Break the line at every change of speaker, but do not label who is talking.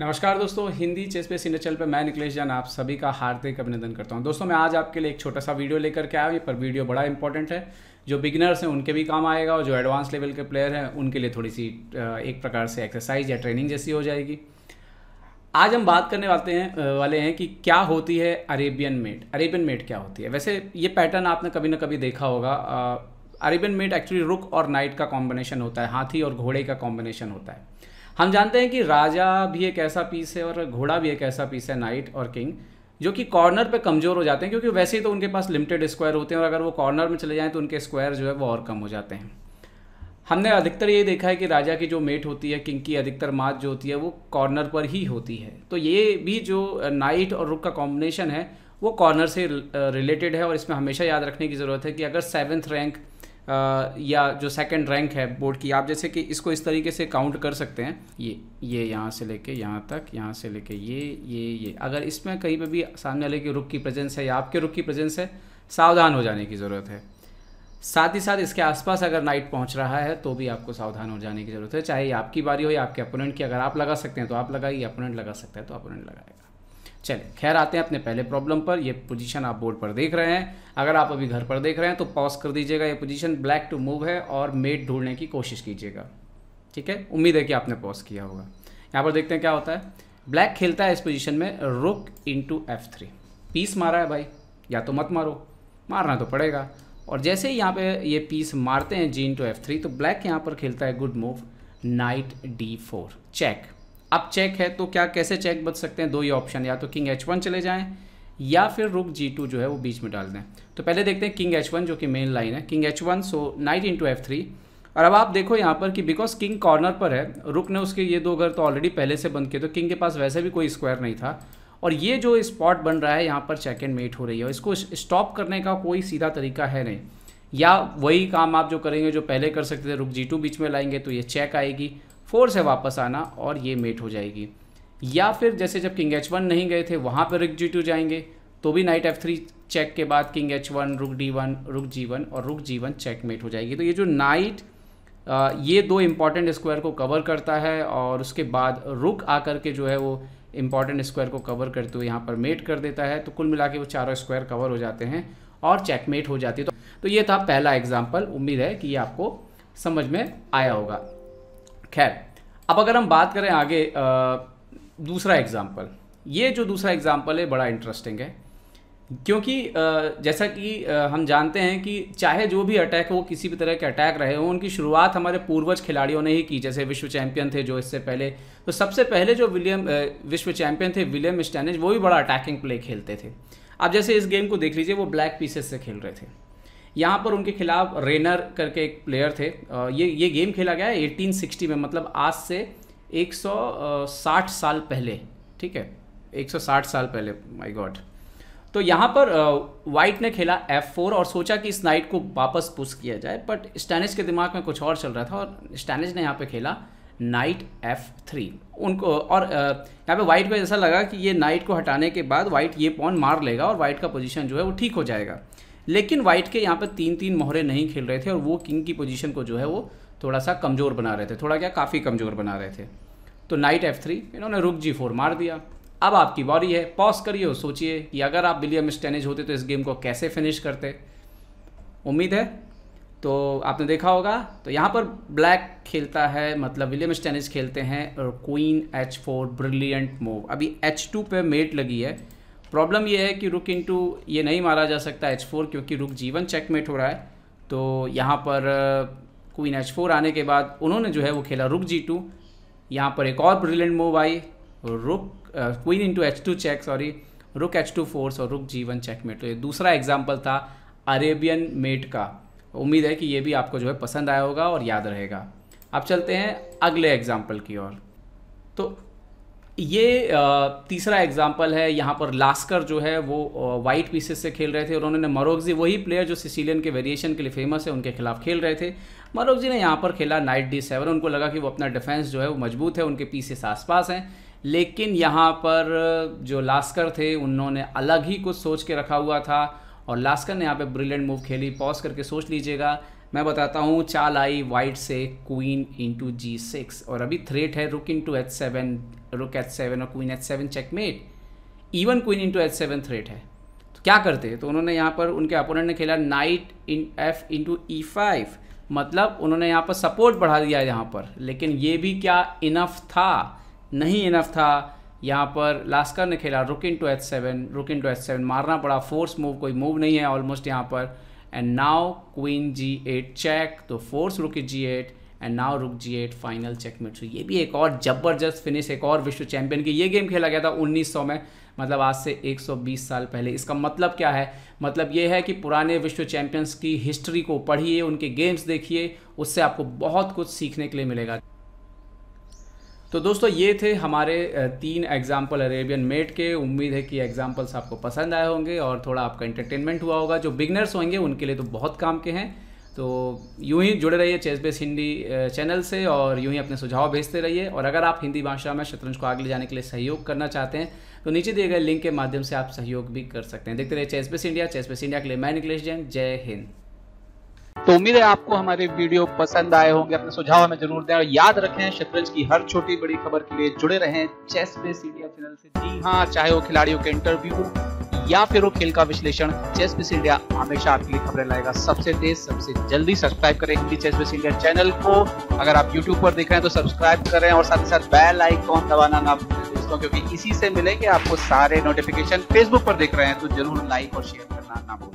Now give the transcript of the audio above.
नमस्कार दोस्तों हिंदी चेस पे चैनल पे मैं निकलेश जान आप सभी का हार्दिक अभिनंदन करता हूं दोस्तों मैं आज आपके लिए एक छोटा सा वीडियो लेकर के आया हूं पर वीडियो बड़ा इंपॉर्टेंट है जो बिगिनर्स हैं उनके भी काम आएगा और जो एडवांस लेवल के प्लेयर हैं उनके लिए थोड़ी सी एक प्रकार से एक्सरसाइज या ट्रेनिंग जैसी हो जाएगी आज हम बात करने वाले हैं वाले हैं कि क्या होती है अरेबियन मेट अरेबियन मेट क्या होती है वैसे ये पैटर्न आपने कभी ना कभी देखा होगा अरेबियन मेट एक्चुअली रुक और नाइट का कॉम्बिनेशन होता है हाथी और घोड़े का कॉम्बिनेशन होता है हम जानते हैं कि राजा भी एक ऐसा पीस है और घोड़ा भी एक ऐसा पीस है नाइट और किंग जो कि कॉर्नर पे कमज़ोर हो जाते हैं क्योंकि वैसे ही तो उनके पास लिमिटेड स्क्वायर होते हैं और अगर वो कॉर्नर में चले जाएँ तो उनके स्क्वायर जो है वो और कम हो जाते हैं हमने अधिकतर ये देखा है कि राजा की जो मेट होती है किंग की अधिकतर मात जो होती है वो कॉर्नर पर ही होती है तो ये भी जो नाइट और रुक का कॉम्बिनेशन है वो कॉर्नर से रिलेटेड है और इसमें हमेशा याद रखने की ज़रूरत है कि अगर सेवन्थ रैंक या जो सेकंड रैंक है बोर्ड की आप जैसे कि इसको इस तरीके से काउंट कर सकते हैं ये ये यहाँ से लेके यहाँ तक यहाँ से लेके ये ये ये अगर इसमें कहीं पर भी सामने वाले की रुख की प्रेजेंस है या आपके रुख की प्रेजेंस है सावधान हो जाने की ज़रूरत है साथ ही साथ इसके आसपास अगर नाइट पहुँच रहा है तो भी आपको सावधान हो जाने की ज़रूरत है चाहे आपकी बारी हो या आपके अपोनेंट की अगर आप लगा सकते हैं तो आप लगाइए अपोनेंट लगा सकता है तो अपोनेंट लगाएगा चले खैर आते हैं अपने पहले प्रॉब्लम पर ये पोजीशन आप बोर्ड पर देख रहे हैं अगर आप अभी घर पर देख रहे हैं तो पॉज कर दीजिएगा ये पोजीशन ब्लैक टू मूव है और मेट ढूंढने की कोशिश कीजिएगा ठीक है उम्मीद है कि आपने पॉज किया होगा यहाँ पर देखते हैं क्या होता है ब्लैक खेलता है इस पोजिशन में रुक इंटू एफ थ्री पीस मारा है भाई या तो मत मारो मारना तो पड़ेगा और जैसे ही यहाँ पर ये पीस मारते हैं जी इंटू एफ थ्री तो ब्लैक यहाँ पर खेलता है good move knight D four check अब चेक है तो क्या कैसे चेक बच सकते हैं दो ही ऑप्शन या तो किंग एच वन चले जाएँ या फिर रुक जी टू जो है वो बीच में डाल दें तो पहले देखते हैं किंग एच वन जो कि मेन लाइन है king H one so knight into F three और अब आप देखो यहाँ पर कि बिकॉज किंग कॉर्नर पर है रुक ने उसके ये दो घर तो ऑलरेडी पहले से बंद किए तो किंग के पास वैसे भी कोई स्क्वायर नहीं था और ये जो स्पॉट बन रहा है यहाँ पर चेक एंड मेट हो रही है और इसको स्टॉप करने का कोई सीधा तरीका है नहीं या वही काम आप जो करेंगे जो पहले कर सकते थे रुक जी टू बीच में लाएंगे तो ये चेक आएगी फोर से वापस आना और ये मेट हो जाएगी या फिर जैसे जब किंग एच वन नहीं गए थे वहाँ पर रुक जी टू जाएंगे तो भी नाइट एफ थ्री चेक के बाद king H one rook D one rook G one और रुक जी वन चेक मेट हो जाएगी तो ये जो नाइट ये दो इम्पॉर्टेंट स्क्वायर को कवर करता है और उसके बाद रुक आकर के जो है वो इम्पॉर्टेंट स्क्वायर को कवर करते हुए यहाँ पर मेट कर देता है तो कुल मिला के वो चारों स्क्वायर कवर हो जाते हैं और चेकमेट हो जाती है तो, तो ये था पहला एग्जाम्पल उम्मीद है कि ये आपको समझ में आया होगा खैर अब अगर हम बात करें आगे दूसरा एग्ज़ाम्पल ये जो दूसरा एग्ज़ाम्पल है बड़ा इंटरेस्टिंग है क्योंकि जैसा कि हम जानते हैं कि चाहे जो भी अटैक हो किसी भी तरह के अटैक रहे हो उनकी शुरुआत हमारे पूर्वज खिलाड़ियों ने ही की जैसे विश्व चैंपियन थे जो इससे पहले तो सबसे पहले जो विलियम विश्व चैंपियन थे विलियम स्टैनिज वो भी बड़ा अटैकिंग प्ले खेलते थे अब जैसे इस गेम को देख लीजिए वो ब्लैक पीसेस से खेल रहे थे यहाँ पर उनके खिलाफ रेनर करके एक प्लेयर थे ये ये गेम खेला गया है एटीन में मतलब आज से 160 साल पहले ठीक है 160 साल पहले माई गॉड तो यहाँ पर वाइट ने खेला F4 और सोचा कि इस नाइट को वापस पुश किया जाए बट स्टैनिश के दिमाग में कुछ और चल रहा था और स्टैनिश ने यहाँ पे खेला नाइट F3 उनको और यहाँ पे वाइट को ऐसा लगा कि ये नाइट को हटाने के बाद वाइट ये पॉन मार लेगा और वाइट का पोजीशन जो है वो ठीक हो जाएगा लेकिन वाइट के यहाँ पर तीन तीन मोहरे नहीं खेल रहे थे और वो किंग की पोजीशन को जो है वो थोड़ा सा कमज़ोर बना रहे थे थोड़ा क्या काफ़ी कमज़ोर बना रहे थे तो नाइट एफ थ्री इन्होंने रुक जी फोर मार दिया अब आपकी बॉरी है पॉज करिए और सोचिए कि अगर आप विलियम स्टेनेज होते तो इस गेम को कैसे फिनिश करते उम्मीद है तो आपने देखा होगा तो यहाँ पर ब्लैक खेलता है मतलब विलियम स्टेनिस खेलते हैं और queen H four brilliant move अभी एच टू पर मेट लगी है प्रॉब्लम ये है कि रुक इनटू ये नहीं मारा जा सकता एच फोर क्योंकि रुक जीवन चेकमेट हो रहा है तो यहाँ पर क्वीन एच फोर आने के बाद उन्होंने जो है वो खेला रुक जी टू यहाँ पर एक और ब्रिलियंट मूव आई rook queen into H two check sorry rook H two force और रुक जीवन चेकमेट तो ये दूसरा एग्जाम्पल था अरेबियन मेट का उम्मीद है कि ये भी आपको जो है पसंद आया होगा और याद रहेगा अब चलते हैं अगले एग्जाम्पल की ओर तो ये तीसरा एग्जाम्पल है यहाँ पर लास्कर जो है वो वाइट पीसेस से खेल रहे थे और उन्होंने मरोगजी वही प्लेयर जो सिसिलियन के वेरिएशन के लिए फेमस है उनके खिलाफ खेल रहे थे मरोगजी ने यहाँ पर खेला नाइट डी सेवन उनको लगा कि वो अपना डिफेंस जो है वो मजबूत है उनके पीसेस आसपास हैं लेकिन यहाँ पर जो लास्कर थे उन्होंने अलग ही कुछ सोच के रखा हुआ था और लास्कर ने यहाँ पर ब्रिलियंट मूव खेली पॉज करके सोच लीजिएगा मैं बताता हूँ चाल आई वाइट से क्वीन इंटू जी सिक्स और अभी थ्रेट है rook into H seven rook H seven और queen H seven checkmate even queen into H seven threat है तो क्या करते तो उन्होंने यहाँ पर उनके अपोनेंट ने खेला knight in F into E five मतलब उन्होंने यहाँ पर सपोर्ट बढ़ा दिया यहाँ पर लेकिन ये भी क्या इनफ था नहीं इनफ था यहाँ पर लास्कर ने खेला रुक इंटू टू एच सेवन रुक इन टू एच सेवन मारना पड़ा फोर्स मूव कोई मूव नहीं है ऑलमोस्ट यहाँ पर and now queen G eight check तो force rook G eight and now rook G eight final checkmate so ये भी एक और ज़बरदस्त फिनिश एक और विश्व चैंपियन की ये गेम खेला गया था 1900 में मतलब आज से 120 साल पहले इसका मतलब क्या है मतलब ये है कि पुराने विश्व चैंपियंस की हिस्ट्री को पढ़िए उनके गेम्स देखिए उससे आपको बहुत कुछ सीखने के लिए मिलेगा तो दोस्तों ये थे हमारे तीन एग्जाम्पल अरेबियन मेट के उम्मीद है कि एग्जाम्पल्स आपको पसंद आए होंगे और थोड़ा आपका इंटरटेनमेंट हुआ होगा जो बिगनर्स होंगे उनके लिए तो बहुत काम के हैं तो यूं ही जुड़े रहिए चेस बेस हिंदी चैनल से और यूं ही अपने सुझाव भेजते रहिए और अगर आप हिंदी भाषा में शतरंज को आगे ले जाने के लिए सहयोग करना चाहते हैं तो नीचे दिए गए लिंक के माध्यम से आप सहयोग भी कर सकते हैं देखते रहिए chess base India chess base India के लिए मैं निकलेश जैन जय हिंद तो उम्मीद है आपको हमारे वीडियो पसंद आए होंगे अपने सुझाव हमें जरूर दें और याद रखें शतरंज की हर छोटी बड़ी खबर के लिए जुड़े रहें चेस बेस इंडिया चैनल से जी हाँ चाहे वो खिलाड़ियों के इंटरव्यू या फिर वो खेल का विश्लेषण चेस बेस इंडिया हमेशा आपके लिए खबरें लाएगा सबसे तेज सबसे जल्दी सब्सक्राइब करें Hindi chess base India channel को अगर आप यूट्यूब पर देख रहे हैं तो सब्सक्राइब करें और साथ ही साथ बेल आइकॉन दबाना ना भूलें दोस्तों क्योंकि इसी से मिलेंगे आपको सारे नोटिफिकेशन फेसबुक पर देख रहे हैं तो जरूर लाइक और शेयर करना ना भूलें